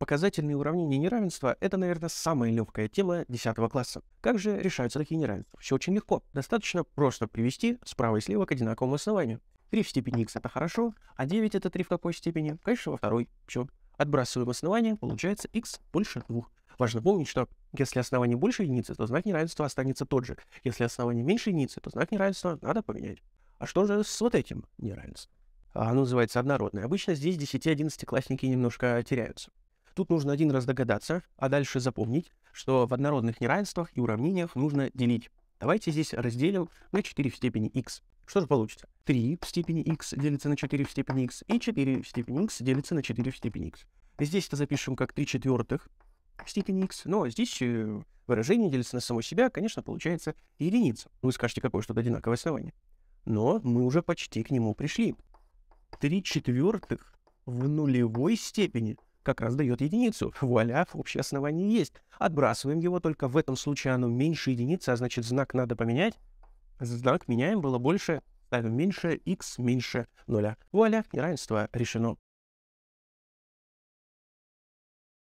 Показательные уравнения неравенства – это, наверное, самая легкая тема 10 класса. Как же решаются такие неравенства? Все очень легко. Достаточно просто привести справа и слева к одинаковому основанию. 3 в степени x это хорошо, а 9 это 3 в какой степени? Конечно, во второй. Все. Отбрасываем основание, получается x больше 2. Важно помнить, что если основание больше единицы, то знак неравенства останется тот же. Если основание меньше единицы, то знак неравенства надо поменять. А что же с вот этим неравенством? А оно называется однородное. Обычно здесь 10-11-классники немножко теряются. Тут нужно один раз догадаться, а дальше запомнить, что в однородных неравенствах и уравнениях нужно делить. Давайте здесь разделим на 4 в степени x. Что же получится? 3 в степени x делится на 4 в степени x, и 4 в степени x делится на 4 в степени x. Здесь это запишем как 3 четвертых в степени x, но здесь э, выражение делится на само себя, конечно, получается единица. Вы скажете, какое что-то одинаковое основание. Но мы уже почти к нему пришли. 3 четвертых в нулевой степени — как раз дает единицу. Вуаля, общее основание есть. Отбрасываем его, только в этом случае оно меньше единицы, а значит знак надо поменять. Знак меняем, было больше, ставим меньше, x меньше нуля. Вуаля, неравенство решено.